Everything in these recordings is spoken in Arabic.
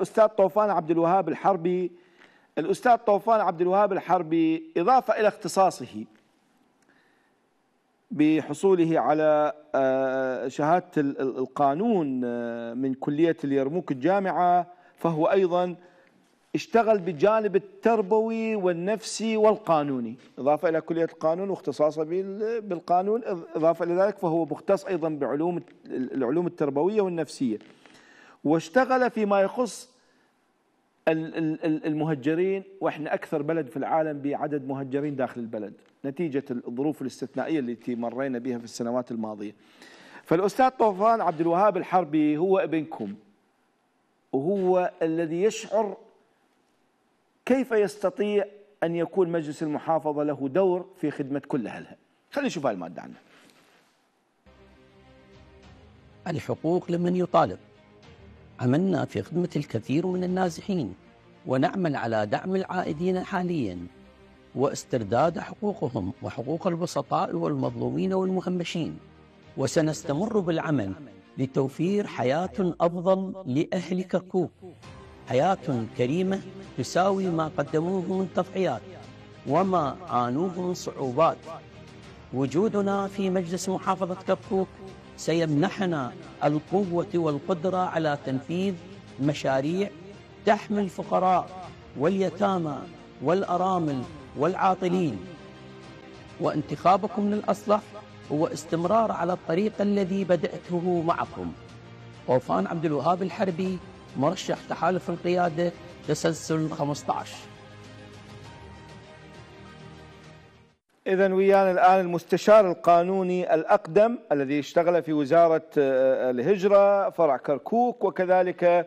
الأستاذ طوفان عبد الوهاب الحربي الأستاذ طوفان عبد الوهاب الحربي إضافة إلى اختصاصه بحصوله على آه، شهادة القانون آه، من كلية اليرموك الجامعة فهو أيضا اشتغل بالجانب التربوي والنفسي والقانوني إضافة إلى كلية القانون واختصاصه بالقانون إضافة إلى ذلك فهو مختص أيضا بعلوم العلوم التربوية والنفسية واشتغل فيما يخص المهجرين واحنا اكثر بلد في العالم بعدد مهجرين داخل البلد نتيجه الظروف الاستثنائيه التي مرينا بها في السنوات الماضيه. فالاستاذ طوفان عبد الوهاب الحربي هو ابنكم وهو الذي يشعر كيف يستطيع ان يكون مجلس المحافظه له دور في خدمه كل اهلها. خلينا نشوف هاي الماده عنه. الحقوق لمن يطالب عملنا في خدمة الكثير من النازحين ونعمل على دعم العائدين حاليا واسترداد حقوقهم وحقوق البسطاء والمظلومين والمهمشين وسنستمر بالعمل لتوفير حياة أفضل لأهل كركوك حياة كريمة تساوي ما قدموه من تضحيات وما عانوه من صعوبات وجودنا في مجلس محافظة كركوك سيمنحنا القوة والقدرة على تنفيذ مشاريع تحمي الفقراء واليتامى والأرامل والعاطلين وانتخابكم للأصلح هو استمرار على الطريق الذي بدأته معكم غوفان عبد الوهاب الحربي مرشح تحالف القيادة تسلسل 15 إذا ويانا الآن المستشار القانوني الأقدم الذي اشتغل في وزارة آه، آه، الهجرة فرع كركوك وكذلك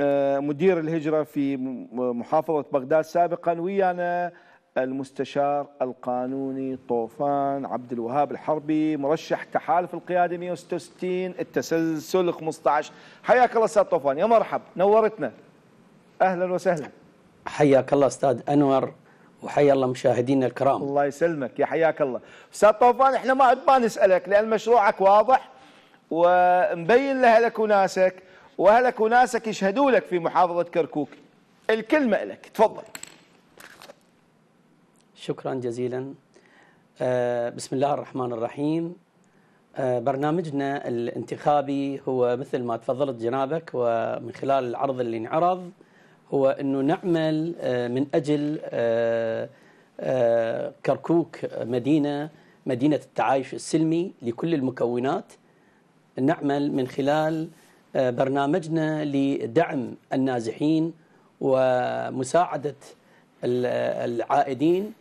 آه، مدير الهجرة في محافظة بغداد سابقا ويانا المستشار القانوني طوفان عبد الوهاب الحربي مرشح تحالف القيادة 166 التسلسل 15 حياك الله أستاذ طوفان يا مرحب نورتنا أهلا وسهلا حياك الله أستاذ أنور وحيا الله مشاهدينا الكرام الله يسلمك يا حياك الله استاذ طوفان احنا ما ما نسالك لان مشروعك واضح ومبين لاهلك وناسك واهلك وناسك يشهدوا لك في محافظه كركوك الكلمه لك تفضل شكرا جزيلا آه، بسم الله الرحمن الرحيم آه، برنامجنا الانتخابي هو مثل ما تفضلت جنابك ومن خلال العرض اللي انعرض هو أنه نعمل آه، من أجل آه، آه، كركوك مدينة مدينة التعايش السلمي لكل المكونات نعمل من خلال برنامجنا لدعم النازحين ومساعدة العائدين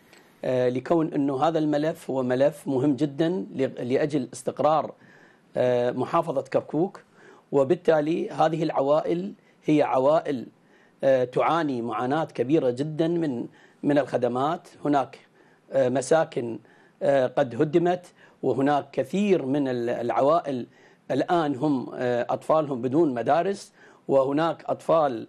لكون أنه هذا الملف هو ملف مهم جدا لأجل استقرار محافظة كركوك وبالتالي هذه العوائل هي عوائل آه، تعاني معاناة كبيرة جدا من من الخدمات هناك آه، مساكن آه، قد هدمت وهناك كثير من العوائل الآن هم أطفالهم بدون مدارس وهناك أطفال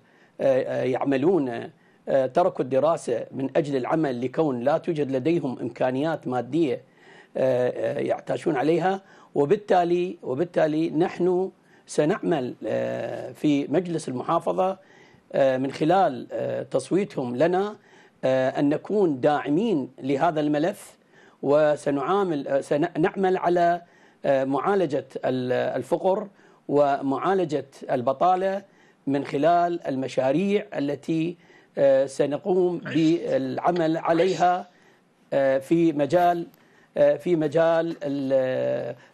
يعملون تركوا الدراسة من أجل العمل لكون لا توجد لديهم إمكانيات مادية يعتاشون عليها وبالتالي وبالتالي نحن سنعمل في مجلس المحافظة آه، من خلال آه، تصويتهم لنا آه، أن نكون داعمين لهذا الملف وسنعامل سنعمل على معالجة الفقر ومعالجة البطالة من خلال المشاريع التي سنقوم بالعمل عليها في مجال في مجال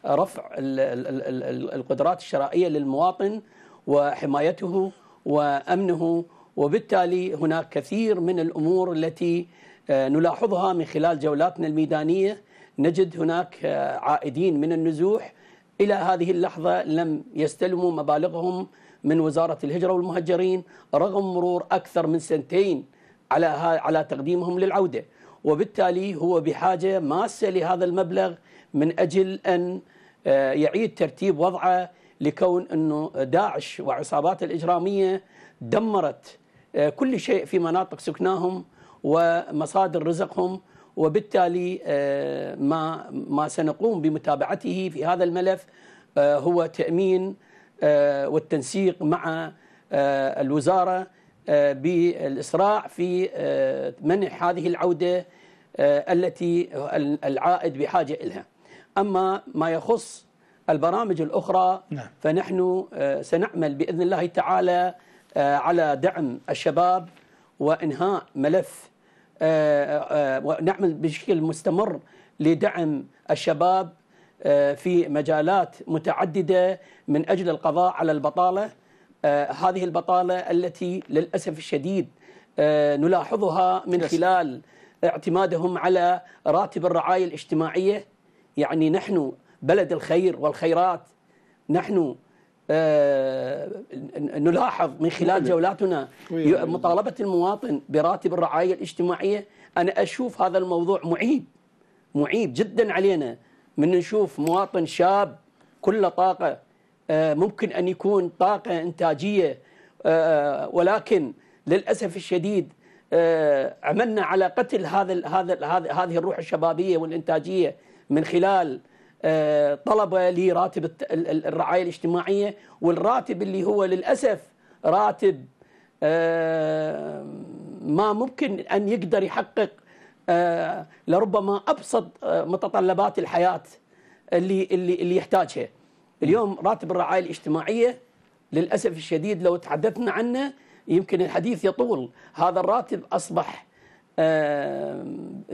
رفع القدرات الشرائية للمواطن وحمايته وأمنه وبالتالي هناك كثير من الأمور التي آه، نلاحظها من خلال جولاتنا الميدانية نجد هناك آه، عائدين من النزوح إلى هذه اللحظة لم يستلموا مبالغهم من وزارة الهجرة والمهجرين رغم مرور أكثر من سنتين على على تقديمهم للعودة وبالتالي هو بحاجة ماسة لهذا المبلغ من أجل أن آه، يعيد ترتيب وضعه لكون انه داعش وعصابات الاجراميه دمرت آه، كل شيء في مناطق سكناهم ومصادر رزقهم وبالتالي آه، ما ما سنقوم بمتابعته في هذا الملف آه، هو تامين والتنسيق مع الوزاره بالاسراع في منع هذه العوده التي العائد بحاجه الها. اما ما يخص البرامج الأخرى نعم. فنحن آه، سنعمل بإذن الله تعالى آه، على دعم الشباب وإنهاء ملف آه، ونعمل بشكل مستمر لدعم الشباب في مجالات متعددة من أجل القضاء على البطالة هذه البطالة التي للأسف الشديد نلاحظها من خلال اعتمادهم على راتب الرعاية الاجتماعية يعني نحن بلد الخير والخيرات نحن آه، نلاحظ من خلال نعم. جولاتنا مطالبة المواطن براتب الرعاية الاجتماعية أنا أشوف هذا الموضوع معيب معيب جدا علينا من نشوف مواطن شاب كل طاقة آه، ممكن أن يكون طاقة إنتاجية آه، ولكن للأسف الشديد عملنا على قتل هذا هذا هذه الروح الشبابية والإنتاجية من خلال آه، طلبة لراتب الرعاية الاجتماعية والراتب اللي هو للأسف راتب آه، ما ممكن أن يقدر يحقق آه، لربما أبسط متطلبات الحياة اللي اللي اللي يحتاجها اليوم راتب الرعاية الاجتماعية للأسف الشديد لو تحدثنا عنه يمكن الحديث يطول هذا الراتب أصبح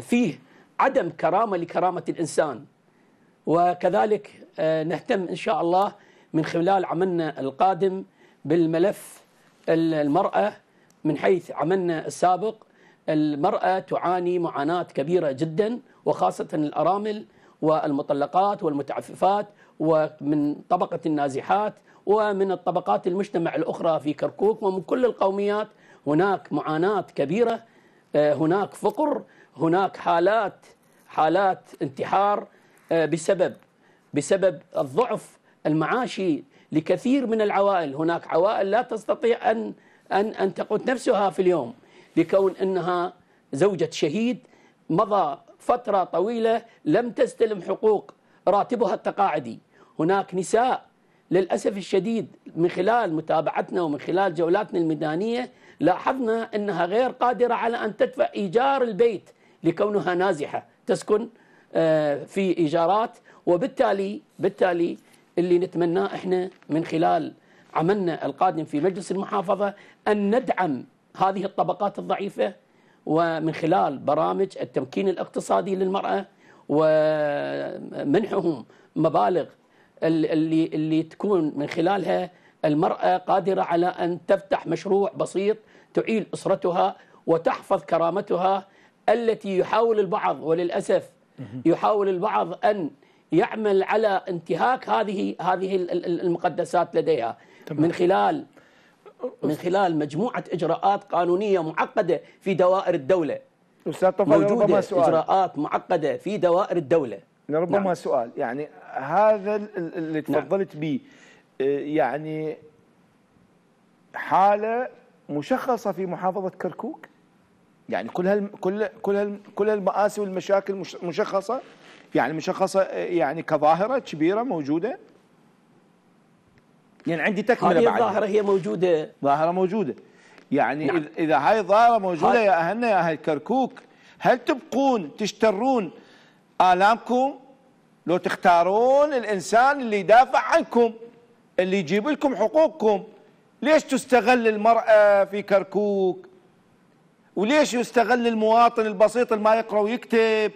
فيه عدم كرامة لكرامة الإنسان وكذلك آه، نهتم إن شاء الله من خلال عملنا القادم بالملف المرأة من حيث عملنا السابق المرأة تعاني معاناة كبيرة جدا وخاصة الأرامل والمطلقات والمتعففات ومن طبقة النازحات ومن الطبقات المجتمع الأخرى في كركوك ومن كل القوميات هناك معاناة كبيرة آه، هناك فقر هناك حالات حالات انتحار آه، بسبب بسبب الضعف المعاشي لكثير من العوائل هناك عوائل لا تستطيع أن أن أن تقود نفسها في اليوم لكون أنها زوجة شهيد مضى فترة طويلة لم تستلم حقوق راتبها التقاعدي هناك نساء للأسف الشديد من خلال متابعتنا ومن خلال جولاتنا الميدانية لاحظنا أنها غير قادرة على أن تدفع إيجار البيت لكونها نازحة تسكن آه، في إيجارات وبالتالي بالتالي اللي نتمناه احنا من خلال عملنا القادم في مجلس المحافظة أن ندعم هذه الطبقات الضعيفة ومن خلال برامج التمكين الاقتصادي للمرأة ومنحهم مبالغ اللي اللي تكون من خلالها المرأة قادرة على أن تفتح مشروع بسيط تعيل أسرتها وتحفظ كرامتها التي يحاول البعض وللأسف يحاول البعض أن يعمل على انتهاك هذه هذه المقدسات لديها تمام. من خلال من خلال مجموعة إجراءات قانونية معقدة في دوائر الدولة أستاذ طفل ربما سؤال إجراءات معقدة في دوائر الدولة ربما نعم. سؤال يعني هذا اللي نعم. تفضلت نعم. به آه، يعني حالة مشخصة في محافظة كركوك يعني كل هال كل كل هال كل هالمآسي والمشاكل مشخصه يعني مشخصه يعني كظاهره كبيره موجوده يعني عندي تكمله بعد هذه الظاهره هي موجوده ظاهره موجوده يعني نعم. اذا هاي الظاهره موجوده هاي. يا اهلنا يا اهل كركوك هل تبقون تشترون آلامكم لو تختارون الإنسان اللي يدافع عنكم اللي يجيب لكم حقوقكم ليش تستغل المرأة في كركوك وليش يستغل المواطن البسيط اللي ما يقرأ ويكتب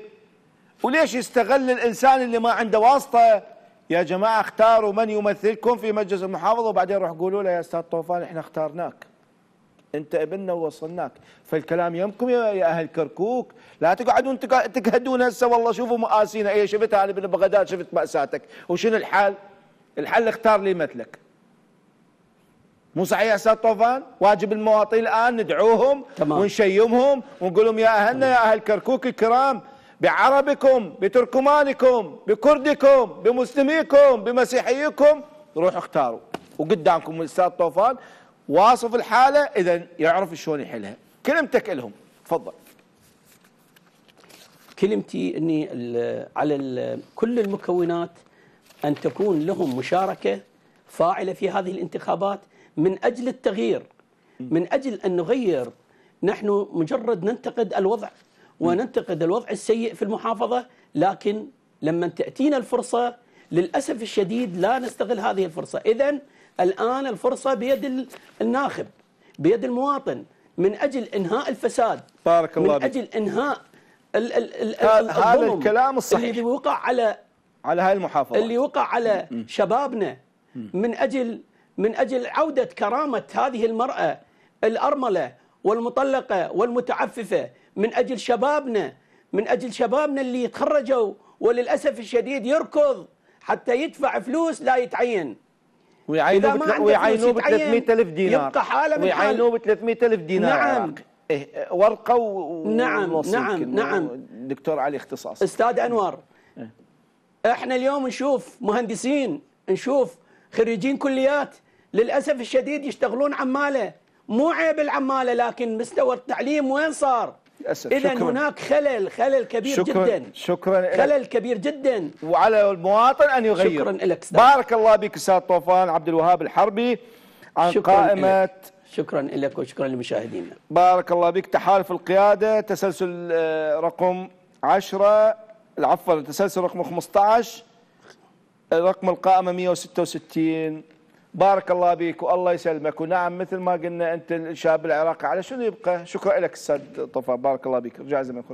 وليش يستغل الإنسان اللي ما عنده واسطة يا جماعة اختاروا من يمثلكم في مجلس المحافظة وبعدين روح قولوا له يا أستاذ طوفان احنا اختارناك انت ابننا ووصلناك فالكلام يمكم يا اهل كركوك لا تقعدون تقهدون هسه والله شوفوا مآسينا ايه شفتها انا بغداد شفت مأساتك وشنو الحال الحل اختار لي مثلك مو صحيح استاذ طوفان؟ واجب المواطنين الان ندعوهم تمام. ونشيمهم ونقول لهم يا اهلنا يا اهل كركوك الكرام بعربكم بتركمانكم بكردكم بمسلميكم بمسيحيكم روحوا اختاروا وقدامكم الاستاذ طوفان واصف الحاله اذا يعرف شلون يحلها كلمتك لهم تفضل كلمتي اني على كل المكونات ان تكون لهم مشاركه فاعله في هذه الانتخابات من أجل التغيير من أجل أن نغير نحن مجرد ننتقد الوضع وننتقد الوضع السيء في المحافظة لكن لما تأتينا الفرصة للأسف الشديد لا نستغل هذه الفرصة إذا الآن الفرصة بيد الناخب بيد المواطن من أجل إنهاء الفساد بارك الله من أجل إنهاء ال ال ال هذا الكلام الصحيح اللي وقع على على هاي المحافظة اللي وقع على شبابنا من أجل من أجل عودة كرامة هذه المرأة الأرملة والمطلقة والمتعففة من أجل شبابنا من أجل شبابنا اللي يتخرجوا وللأسف الشديد يركض حتى يدفع فلوس لا يتعين ويعينوا ب ويعينوه ب 300000 دينار يبقى حاله من ويعينوه ب 300000 دينار نعم إيه ورقه و... نعم نعم نعم دكتور علي اختصاص استاذ انور إيه. احنا اليوم نشوف مهندسين نشوف خريجين كليات للأسف الشديد يشتغلون عمالة مو عيب العمالة لكن مستوى التعليم وين صار إذا هناك خلل خلل كبير شكراً جدا شكرا خلل كبير جدا وعلى المواطن أن يغير شكرا لك بارك الله بك أستاذ طوفان عبد الوهاب الحربي عن شكراً قائمة إلك. شكرا لك وشكرا لمشاهدينا بارك الله بك تحالف القيادة تسلسل آه، رقم 10 العفو تسلسل رقم 15 رقم القائمة 166 بارك الله بيك والله يسلمك ونعم مثل ما قلنا انت الشاب العراقي على شنو يبقى شكرا لك استاذ طفى بارك الله بيك رجع زمنك